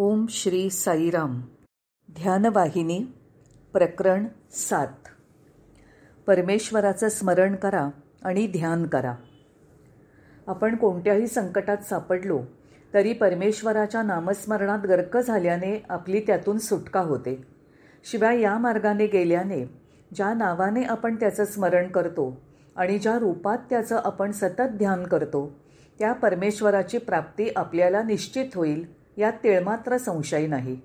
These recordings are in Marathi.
ओम श्री साईराम ध्यानवाहिनी प्रकरण सात परमेश्वराचं स्मरण करा आणि ध्यान करा आपण कोणत्याही संकटात सापडलो तरी परमेश्वराच्या नामस्मरणात गर्क झाल्याने आपली त्यातून सुटका होते शिवाय या मार्गाने गेल्याने ज्या नावाने आपण त्याचं स्मरण करतो आणि ज्या रूपात त्याचं आपण सतत ध्यान करतो त्या परमेश्वराची प्राप्ती आपल्याला निश्चित होईल यात तिळमात्र संशय नाही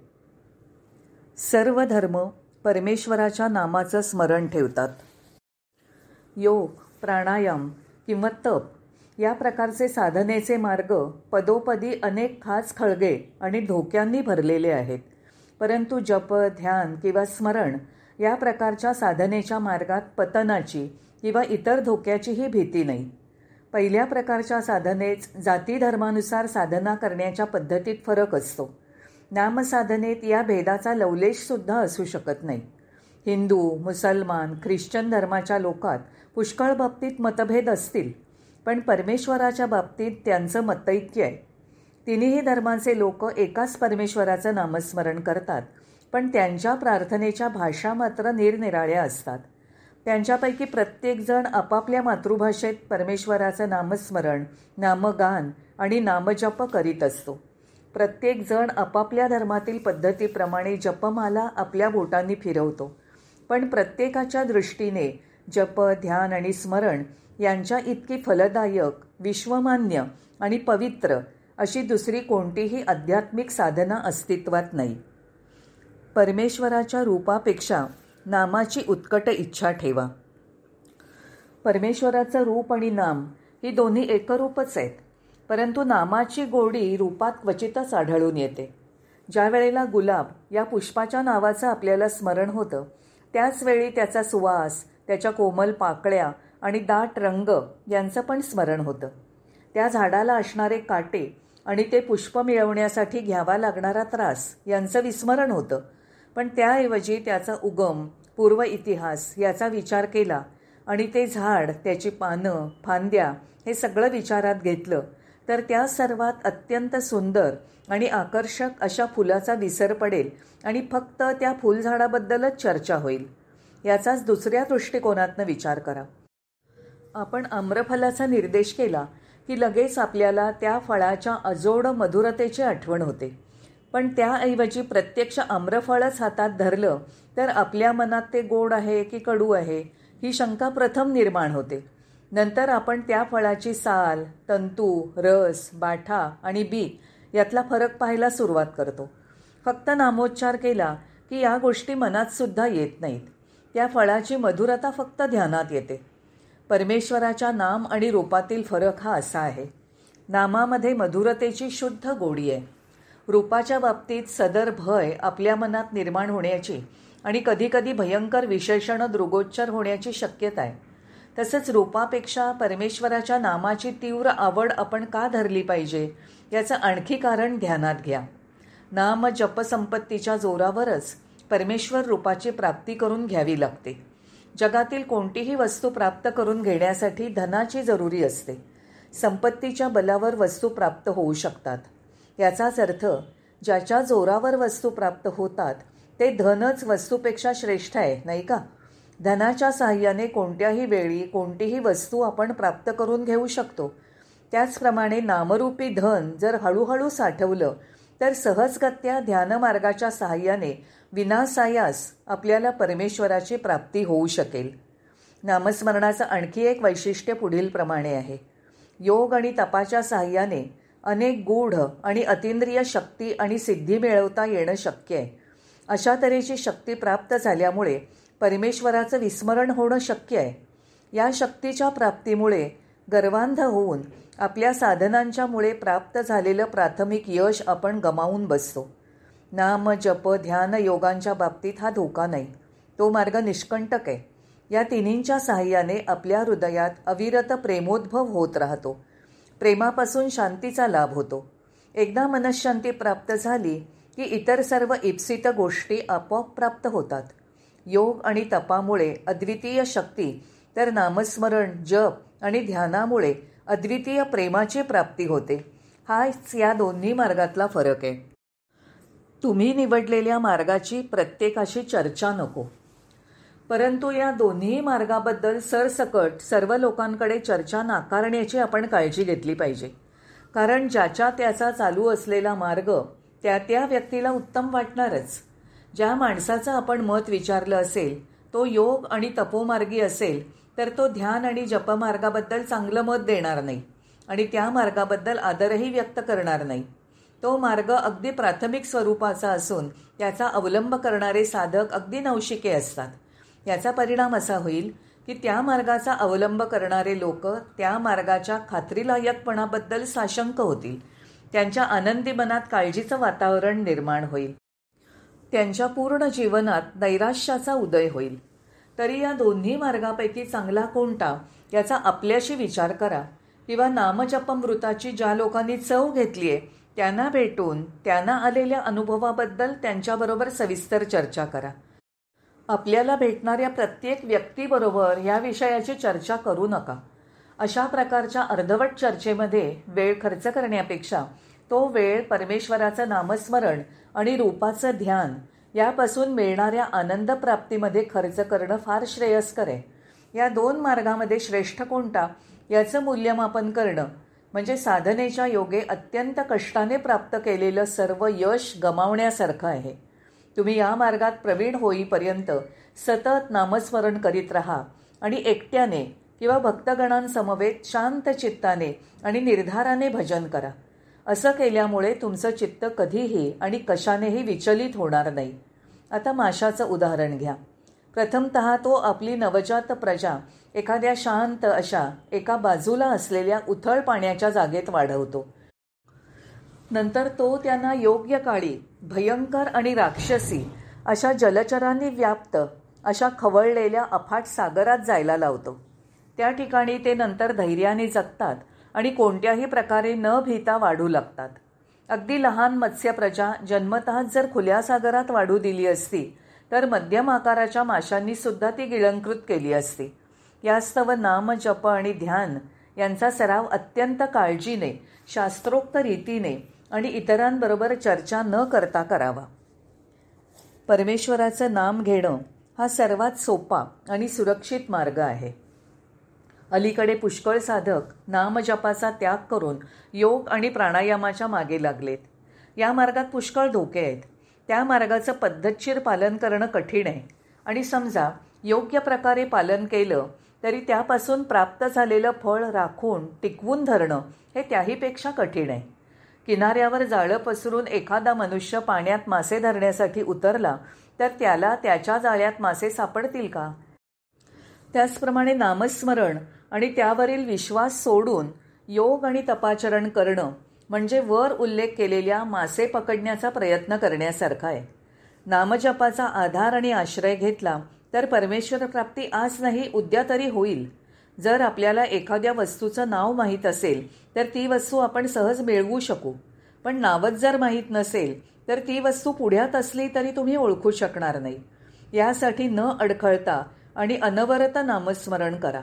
सर्व धर्म परमेश्वराच्या नामाचं स्मरण ठेवतात योग प्राणायाम किंवा तप या प्रकारचे साधनेचे मार्ग पदोपदी अनेक खास खळगे आणि धोक्यांनी भरलेले आहेत परंतु जप ध्यान किंवा स्मरण या प्रकारच्या साधनेच्या मार्गात पतनाची किंवा इतर धोक्याचीही भीती नाही पहिल्या प्रकारच्या साधनेच जाती धर्मानुसार साधना करण्याच्या पद्धतीत फरक असतो नामसाधनेत या भेदाचा लवलेशसुद्धा असू शकत नाही हिंदू मुसलमान ख्रिश्चन धर्माच्या लोकात पुष्कळ बाबतीत मतभेद असतील पण परमेश्वराच्या बाबतीत त्यांचं मतैक्य आहे तिन्ही धर्मांचे लोक एकाच परमेश्वराचं नामस्मरण करतात पण त्यांच्या प्रार्थनेच्या भाषा मात्र निरनिराळ्या असतात त्यांच्यापैकी प्रत्येकजण आपापल्या मातृभाषेत परमेश्वराचं नामस्मरण नामगान आणि नामजप करीत असतो प्रत्येकजण आपापल्या धर्मातील पद्धतीप्रमाणे जपमाला आपल्या बोटांनी फिरवतो पण प्रत्येकाच्या दृष्टीने जप ध्यान आणि स्मरण यांच्या इतकी फलदायक विश्वमान्य आणि पवित्र अशी दुसरी कोणतीही आध्यात्मिक साधना अस्तित्वात नाही परमेश्वराच्या रूपापेक्षा नामाची उत्कट इच्छा ठेवा परमेश्वराचं रूप आणि नाम ही दोन्ही एकरूपच आहेत परंतु नामाची गोडी रूपात क्वचितच आढळून येते ज्या वेळेला गुलाब या पुष्पाच्या नावाचं आपल्याला स्मरण होतं त्याचवेळी त्याचा सुवास त्याच्या कोमल पाकळ्या आणि दाट रंग यांचं पण स्मरण होतं त्या झाडाला असणारे काटे आणि ते पुष्प मिळवण्यासाठी घ्यावा लागणारा त्रास यांचं विस्मरण होतं पण त्याऐवजी त्याचा उगम पूर्व इतिहास याचा विचार केला आणि ते झाड त्याची पानं फांद्या हे सगळं विचारात घेतलं तर त्या सर्वात अत्यंत सुंदर आणि आकर्षक अशा फुलाचा विसर पडेल आणि फक्त त्या फुलझाडाबद्दलच चर्चा होईल याचाच दुसऱ्या दृष्टिकोनातनं विचार करा आपण आम्रफलाचा निर्देश केला की लगेच आपल्याला त्या फळाच्या अजोड मधुरतेची आठवण होते पण त्याऐवजी प्रत्यक्ष आम्रफळच हातात धरलं तर आपल्या मनात ते गोड आहे की कडू आहे ही शंका प्रथम निर्माण होते नंतर आपण त्या फळाची साल तंतू रस बाठा आणि बी यातला फरक पाहायला सुरुवात करतो फक्त नामोच्चार केला की या गोष्टी मनात सुद्धा येत नाहीत त्या फळाची मधुरता फक्त ध्यानात येते परमेश्वराच्या नाम आणि रूपातील फरक हा असा आहे नामामध्ये मधुरतेची शुद्ध गोडी आहे रूपाच्या बाबतीत सदर भय आपल्या मनात निर्माण होण्याची आणि कधीकधी भयंकर विशेषणं दृगोच्चर होण्याची शक्यता आहे तसंच रूपापेक्षा परमेश्वराच्या नामाची तीव्र आवड आपण का धरली पाहिजे याचं आणखी कारण ध्यानात घ्या नाम जपसंपत्तीच्या जोरावरच परमेश्वर रूपाची प्राप्ती करून घ्यावी लागते जगातील कोणतीही वस्तू प्राप्त करून घेण्यासाठी धनाची जरुरी असते संपत्तीच्या बलावर वस्तू प्राप्त होऊ शकतात याचाच अर्थ ज्याच्या जोरावर वस्तू प्राप्त होतात ते धनच वस्तूपेक्षा श्रेष्ठ आहे नाही का धनाच्या साहाय्याने कोणत्याही वेळी कोणतीही वस्तू आपण प्राप्त करून घेऊ शकतो त्याचप्रमाणे नामरूपी धन जर हळूहळू साठवलं तर सहजगत्या ध्यानमार्गाच्या साहाय्याने विनासायास आपल्याला परमेश्वराची प्राप्ती होऊ शकेल नामस्मरणाचं आणखी एक वैशिष्ट्य पुढीलप्रमाणे आहे योग आणि तपाच्या साहाय्याने अनेक गूढ आणि अतिंद्रिय शक्ती आणि सिद्धी मिळवता येणं शक्य आहे अशा तऱ्हेची शक्ती प्राप्त झाल्यामुळे परमेश्वराचं विस्मरण होणं शक्य आहे या शक्तीच्या प्राप्तीमुळे गर्वांध होऊन आपल्या साधनांच्यामुळे प्राप्त झालेलं प्राथमिक यश आपण गमावून बसतो नाम जप ध्यान योगांच्या बाबतीत हा धोका नाही तो मार्ग निष्कंटक आहे या तिन्हींच्या सहाय्याने आपल्या हृदयात अविरत प्रेमोद्भव होत राहतो प्रेमापासून शांतीचा लाभ होतो एकदा मनशांती प्राप्त झाली की इतर सर्व इप्सित गोष्टी आपोआप प्राप्त होतात योग आणि तपामुळे अद्वितीय शक्ती तर नामस्मरण जप आणि ध्यानामुळे अद्वितीय प्रेमाची प्राप्ती होते हाच या दोन्ही मार्गातला फरक आहे तुम्ही निवडलेल्या मार्गाची प्रत्येकाशी चर्चा नको परंतु या दोन्ही मार्गाबद्दल सरसकट सर्व लोकांकडे चर्चा नाकारण्याची आपण काळजी घेतली पाहिजे कारण ज्याच्या त्याचा चालू असलेला मार्ग त्या त्या व्यक्तीला उत्तम वाटणारच ज्या माणसाचं आपण मत विचारलं असेल तो योग आणि तपोमार्गी असेल तर तो ध्यान आणि जपमार्गाबद्दल चांगलं मत देणार नाही आणि त्या मार्गाबद्दल आदरही व्यक्त करणार नाही तो मार्ग अगदी प्राथमिक स्वरूपाचा असून त्याचा अवलंब करणारे साधक अगदी नवशिके असतात याचा परिणाम असा होईल की त्या मार्गाचा अवलंब करणारे लोक त्या मार्गाच्या खात्रीलायकपणाबद्दल साशंक होतील त्यांच्या आनंदी मनात काळजीचं वातावरण निर्माण होईल त्यांच्या पूर्ण जीवनात नैराश्याचा उदय होईल तरी या दोन्ही मार्गापैकी चांगला कोणता याचा आपल्याशी विचार करा किंवा नामजपमृताची ज्या लोकांनी चव घेतली आहे त्यांना भेटून त्यांना आलेल्या अनुभवाबद्दल त्यांच्याबरोबर सविस्तर चर्चा करा आपल्याला भेटणाऱ्या प्रत्येक व्यक्तीबरोबर या विषयाची चर्चा करू नका अशा प्रकारच्या अर्धवट चर्चेमध्ये वेळ खर्च करण्यापेक्षा तो वेळ परमेश्वराचं नामस्मरण आणि रूपाचं ध्यान यापासून मिळणाऱ्या आनंदप्राप्तीमध्ये खर्च करणं फार श्रेयस्कर आहे या दोन मार्गामध्ये श्रेष्ठ कोणता याचं मूल्यमापन करणं म्हणजे साधनेच्या योगे अत्यंत कष्टाने प्राप्त केलेलं सर्व यश गमावण्यासारखं आहे तुम्ही या मार्गात प्रवीण होईपर्यंत सतत नामस्मरण करीत राहा आणि एकट्याने किंवा भक्तगणांसमवेत शांत चित्ताने आणि निर्धाराने भजन करा असं केल्यामुळे तुमचं चित्त कधीही आणि कशानेही विचलित होणार नाही आता माशाचं उदाहरण घ्या प्रथमत तो आपली नवजात प्रजा एखाद्या शांत अशा एका बाजूला असलेल्या उथळ पाण्याच्या जागेत वाढवतो नंतर तो त्यांना योग्य काळी भयंकर आणि राक्षसी अशा जलचरांनी व्याप्त अशा खवळलेल्या अफाट सागरात जायला लावतो त्या ठिकाणी ते नंतर धैर्याने जगतात आणि कोणत्याही प्रकारे न भीता वाढू लागतात अगदी लहान मत्स्य प्रजा जन्मतःच जर खुल्या सागरात वाढू दिली असती तर मध्यम आकाराच्या माशांनी सुद्धा ती गिळंकृत केली असती यास्तव नाम जप आणि ध्यान यांचा सराव अत्यंत काळजीने शास्त्रोक्त रीतीने आणि इतरांबरोबर चर्चा न करता करावा परमेश्वराचं नाम घेणं हा सर्वात सोपा आणि सुरक्षित मार्ग आहे अलीकडे पुष्कळ साधक नामजपाचा त्याग करून योग आणि प्राणायामाच्या मागे लागलेत या मार्गात पुष्कळ धोके आहेत त्या मार्गाचं पद्धतशीर पालन करणं कठीण आहे आणि समजा योग्य प्रकारे पालन केलं तरी त्यापासून प्राप्त झालेलं फळ राखून टिकवून धरणं हे त्याहीपेक्षा कठीण आहे किनाऱ्यावर जाळं पसरून एखादा मनुष्य पाण्यात मासे धरण्यासाठी उतरला तर त्याला त्याच्या जाळ्यात मासे सापडतील का त्याचप्रमाणे नामस्मरण आणि त्यावरील विश्वास सोडून योग आणि तपाचरण करणं म्हणजे वर उल्लेख केलेल्या मासे पकडण्याचा प्रयत्न करण्यासारखा आहे नामजपाचा आधार आणि आश्रय घेतला तर परमेश्वर प्राप्ती आज नाही उद्या तरी होईल जर आपल्याला एखाद्या वस्तूचं नाव माहीत असेल तर ती वस्तू आपण सहज मिळवू शकू पण नावच जर माहीत नसेल तर ती वस्तू पुढ्यात असली तरी तुम्ही ओळखू शकणार नाही यासाठी न अडखळता आणि अनवरत नामस्मरण करा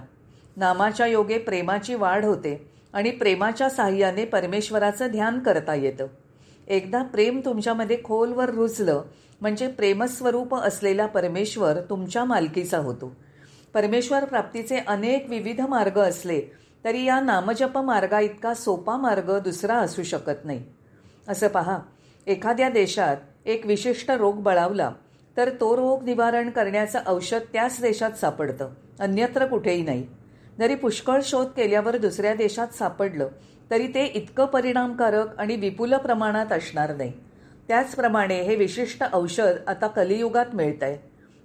नामाच्या योगे प्रेमाची वाढ होते आणि प्रेमाच्या साह्याने परमेश्वराचं ध्यान करता येतं एकदा प्रेम तुमच्यामध्ये खोलवर रुजलं म्हणजे प्रेमस्वरूप असलेला परमेश्वर तुमच्या मालकीचा होतो परमेश्वर प्राप्तीचे अनेक विविध मार्ग असले तरी या नामजप मार्गा इतका सोपा मार्ग दुसरा असू शकत नाही असं पहा एखाद्या देशात एक विशिष्ट रोग बळावला तर तो रोग निवारण करण्याचं औषध त्याच देशात सापडतं अन्यत्र कुठेही नाही जरी पुष्कळ शोध केल्यावर दुसऱ्या देशात सापडलं तरी ते इतकं परिणामकारक आणि विपुल प्रमाणात असणार नाही त्याचप्रमाणे हे विशिष्ट औषध आता कलियुगात मिळत आहे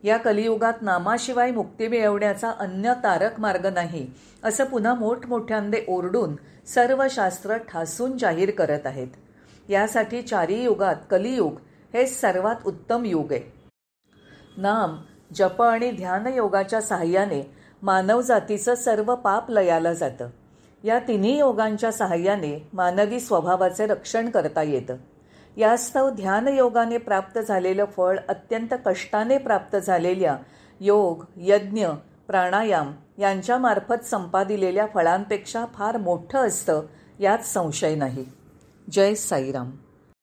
या कलियुगात नामाशिवाय मुक्ती मिळवण्याचा अन्य तारक मार्ग नाही असं पुन्हा मोठमोठ्यांदे ओरडून सर्व शास्त्र ठासून जाहीर करत आहेत यासाठी चारी युगात कलियुग हे सर्वात उत्तम युग आहे नाम जप आणि ध्यान योगाच्या सहाय्याने मानवजातीचं सर्व पाप लयाला जातं या तिन्ही योगांच्या सहाय्याने मानवी स्वभावाचे रक्षण करता येतं यास्तव ध्यानयोगाने प्राप्त झालेलं फळ अत्यंत कष्टाने प्राप्त झालेल्या योग यज्ञ प्राणायाम यांच्यामार्फत संपादिलेल्या फळांपेक्षा फार मोठं असतं यात संशय नाही जय साईराम